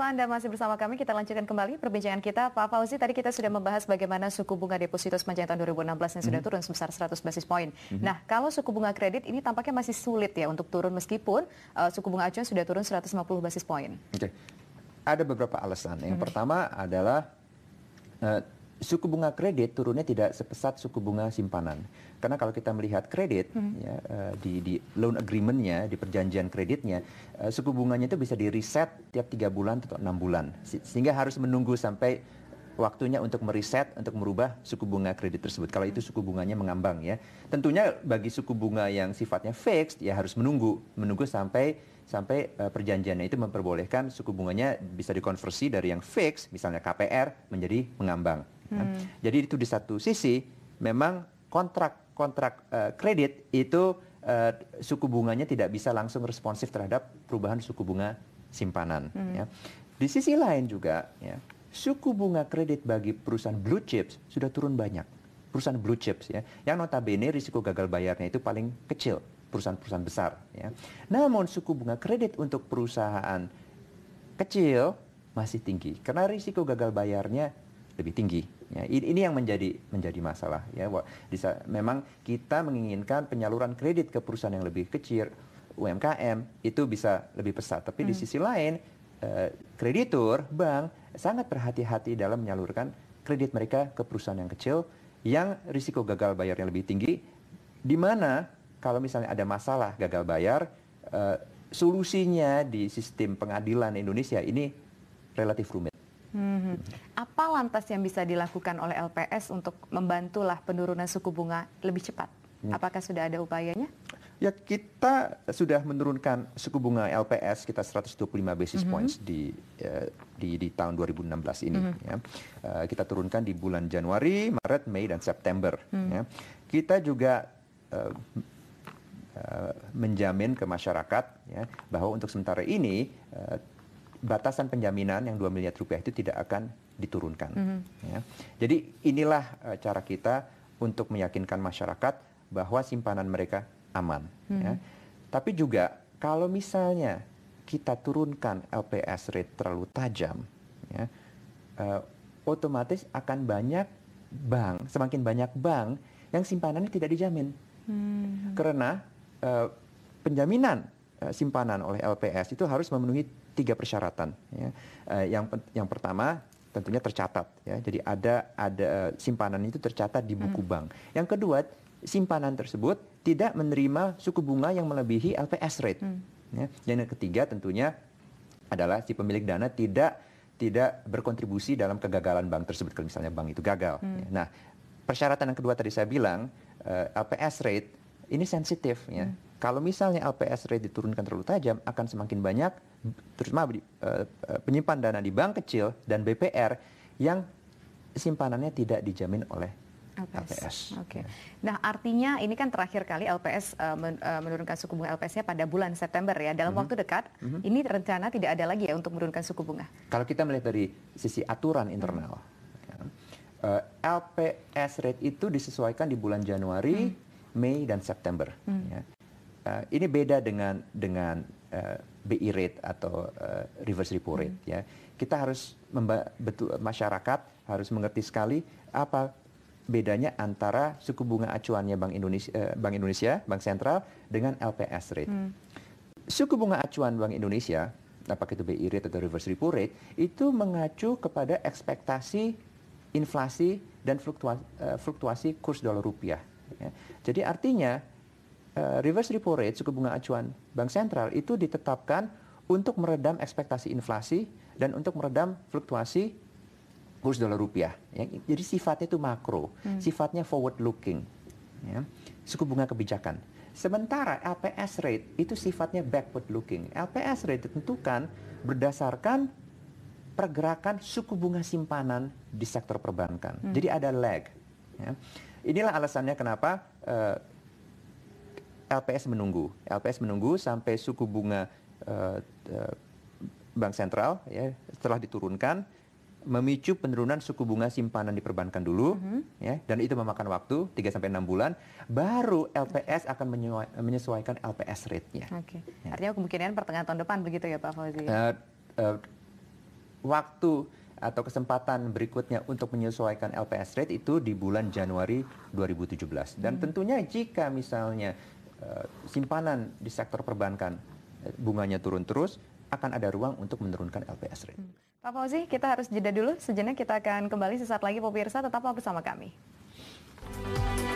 pemirsa Anda masih bersama kami, kita lanjutkan kembali perbincangan kita. Pak Fauzi, tadi kita sudah membahas bagaimana suku bunga deposito sepanjang tahun 2016 yang mm -hmm. sudah mhm. turun sebesar 100 basis point. Mm -hmm. Nah, kalau suku bunga kredit ini tampaknya masih sulit ya untuk turun meskipun uh, suku bunga acuan sudah turun 150 basis poin. Oke, okay. ada beberapa alasan. Yang mm -hmm. pertama adalah uh, suku bunga kredit turunnya tidak sepesat suku bunga simpanan. Karena kalau kita melihat kredit hmm. ya, eh, di, di loan agreementnya, di perjanjian kreditnya, eh, suku bunganya itu bisa di reset tiap tiga bulan atau enam bulan, sehingga harus menunggu sampai waktunya untuk mereset untuk merubah suku bunga kredit tersebut. Kalau itu suku bunganya mengambang ya. Tentunya bagi suku bunga yang sifatnya fixed ya harus menunggu, menunggu sampai sampai eh, perjanjiannya itu memperbolehkan suku bunganya bisa dikonversi dari yang fixed misalnya KPR menjadi mengambang. Kan. hmm. jadi itu di satu sisi memang kontrak kontrak uh, kredit itu uh, suku bunganya tidak bisa langsung responsif terhadap perubahan suku bunga simpanan hmm. ya di sisi lain juga ya suku bunga kredit bagi perusahaan blue chips sudah turun banyak perusahaan blue chips ya yang notabene risiko gagal bayarnya itu paling kecil perusahaan-perusahaan besar ya namun suku bunga kredit untuk perusahaan kecil masih tinggi karena risiko gagal bayarnya lebih tinggi Ya, ini yang menjadi menjadi masalah ya. bisa, memang kita menginginkan penyaluran kredit ke perusahaan yang lebih kecil, UMKM itu bisa lebih pesat. Tapi hmm. di sisi lain eh, kreditur bank sangat berhati-hati dalam menyalurkan kredit mereka ke perusahaan yang kecil yang risiko gagal bayarnya lebih tinggi. Di mana kalau misalnya ada masalah gagal bayar, eh, solusinya di sistem pengadilan Indonesia ini relatif rumit. Hmm. Apa lantas yang bisa dilakukan oleh LPS untuk membantulah penurunan suku bunga lebih cepat? Hmm. Apakah sudah ada upayanya? Ya kita sudah menurunkan suku bunga LPS kita 125 basis hmm. points mm -hmm. di, uh, di di tahun 2016 ini. Mm -hmm. ya. uh, kita turunkan di bulan Januari, Maret, Mei dan September. Mm. Ya. Kita juga uh, menjamin ke masyarakat ya, bahwa untuk sementara ini batasan penjaminan yang 2 miliar rupiah itu tidak akan diturunkan. Mm -hmm. ya. Jadi inilah uh, cara kita untuk meyakinkan masyarakat bahwa simpanan mereka aman. Mm -hmm. ya. Tapi juga kalau misalnya kita turunkan LPS rate terlalu tajam, ya, uh, otomatis akan banyak bank, semakin banyak bank yang simpanannya tidak dijamin. Mm -hmm. Karena uh, penjaminan Eh, simpanan oleh LPS itu harus memenuhi tiga persyaratan. Ya. Eh, yang yang pertama tentunya tercatat ya. Jadi ada ada eh, simpanan itu tercatat di buku hmm. bank. Yang kedua, simpanan tersebut tidak menerima suku bunga yang melebihi LPS rate. Hmm. Ya. Dan yang ketiga tentunya adalah si pemilik dana tidak tidak berkontribusi dalam kegagalan bank tersebut kalau misalnya bank itu gagal. Hmm. Ya. Nah, persyaratan yang kedua tadi saya bilang uh, LPS rate ini sensitif ya. Hmm kalau misalnya LPS rate diturunkan terlalu tajam, akan semakin banyak terus uh, penyimpan dana di bank kecil dan BPR yang simpanannya tidak dijamin oleh LPS. LPS. Oke. Okay. Ya. Nah, artinya ini kan terakhir kali LPS uh, eh, men, uh, menurunkan suku bunga LPS-nya pada bulan September ya. Dalam mm -hmm. waktu dekat, mm -hmm. ini rencana tidak ada lagi ya untuk menurunkan suku bunga. Kalau kita melihat dari sisi aturan mhm. internal, mm ya, -hmm. uh, LPS rate itu disesuaikan di bulan Januari, mm -hmm. Mei dan September. Mm -hmm. ya. Uh, ini beda dengan dengan uh, eh, BI rate atau uh, reverse repo rate hmm. ya. Kita harus betul masyarakat harus mengerti sekali apa bedanya antara suku bunga acuannya Bank Indonesia uh, Bank Indonesia, Bank Sentral dengan LPS rate. Hmm. Suku bunga acuan Bank Indonesia, apakah itu BI rate atau reverse repo rate, itu mengacu kepada ekspektasi inflasi dan fluktuasi, uh, fluktuasi kurs dolar rupiah. Ya. Jadi artinya Eh, reverse repo rate suku bunga acuan bank sentral itu ditetapkan untuk meredam ekspektasi inflasi dan untuk meredam fluktuasi kurs dolar rupiah. Ya. Jadi sifatnya itu makro, hmm. sifatnya forward looking. Ya. Suku bunga kebijakan. Sementara LPS rate itu sifatnya backward looking. LPS rate ditentukan berdasarkan pergerakan suku bunga simpanan di sektor perbankan. Hmm. Jadi ada lag. Ya. Inilah alasannya kenapa uh, LPS menunggu. LPS menunggu sampai suku bunga uh, bank sentral ya setelah diturunkan memicu penurunan suku bunga simpanan di perbankan dulu mm -hmm. ya dan itu memakan waktu 3 sampai 6 bulan baru LPS akan menyesuaikan LPS rate-nya. Oke. Okay. Ya. Artinya kemungkinan pertengahan tahun depan begitu ya Pak Fauzi. Uh, uh, waktu atau kesempatan berikutnya untuk menyesuaikan LPS rate itu di bulan Januari 2017 dan -hmm. tentunya jika misalnya Eh, simpanan di sektor perbankan eh, bunganya turun terus, akan ada ruang untuk menurunkan LPS rate. Hmm. Pak Fauzi, kita harus jeda dulu. Sejenak kita akan kembali sesaat lagi pemirsa tetaplah bersama kami.